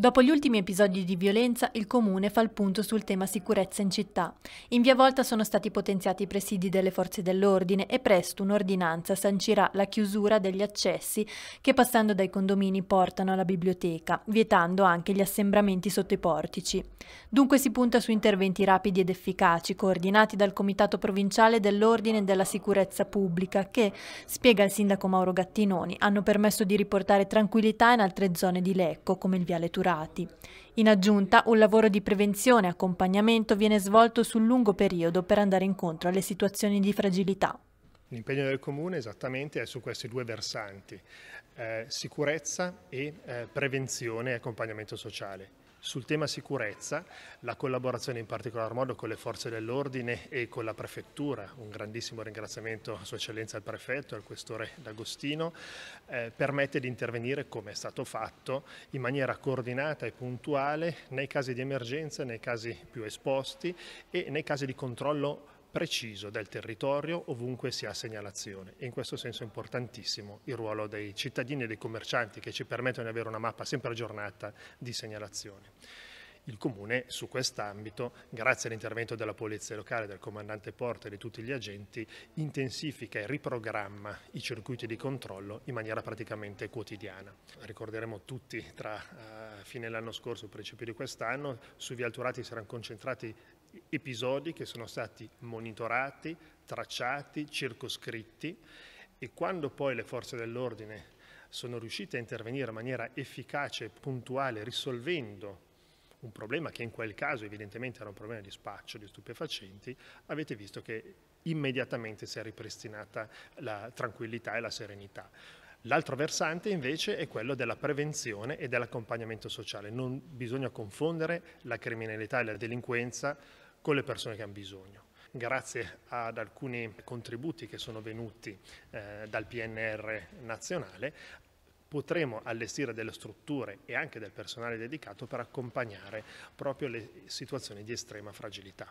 Dopo gli ultimi episodi di violenza, il comune fa il punto sul tema sicurezza in città. In via Volta sono stati potenziati i presidi delle forze dell'ordine e presto un'ordinanza sancirà la chiusura degli accessi che passando dai condomini portano alla biblioteca, vietando anche gli assembramenti sotto i portici. Dunque si punta su interventi rapidi ed efficaci, coordinati dal Comitato Provinciale dell'Ordine e della Sicurezza Pubblica che, spiega il sindaco Mauro Gattinoni, hanno permesso di riportare tranquillità in altre zone di Lecco, come il viale Turano curati. In aggiunta, un lavoro di prevenzione e accompagnamento viene svolto sul lungo periodo per andare incontro alle situazioni di fragilità. L'impegno del Comune esattamente è su questi due versanti, eh, sicurezza e eh, prevenzione e accompagnamento sociale. Sul tema sicurezza, la collaborazione in particolar modo con le forze dell'ordine e con la prefettura, un grandissimo ringraziamento a Sua Eccellenza al prefetto e al questore D'Agostino, eh, permette di intervenire come è stato fatto in maniera coordinata e puntuale nei casi di emergenza, nei casi più esposti e nei casi di controllo preciso del territorio ovunque si ha segnalazione. E in questo senso è importantissimo il ruolo dei cittadini e dei commercianti che ci permettono di avere una mappa sempre aggiornata di segnalazione. Il Comune su quest'ambito, grazie all'intervento della Polizia Locale, del Comandante Porta e di tutti gli agenti, intensifica e riprogramma i circuiti di controllo in maniera praticamente quotidiana. Ricorderemo tutti tra uh, fine dell'anno scorso e principio di quest'anno, sui Vialturati si erano concentrati episodi che sono stati monitorati, tracciati, circoscritti e quando poi le forze dell'ordine sono riuscite a intervenire in maniera efficace e puntuale risolvendo un problema che in quel caso evidentemente era un problema di spaccio di stupefacenti, avete visto che immediatamente si è ripristinata la tranquillità e la serenità. L'altro versante invece è quello della prevenzione e dell'accompagnamento sociale. Non bisogna confondere la criminalità e la delinquenza con le persone che hanno bisogno grazie ad alcuni contributi che sono venuti eh, dal PNR nazionale, potremo allestire delle strutture e anche del personale dedicato per accompagnare proprio le situazioni di estrema fragilità.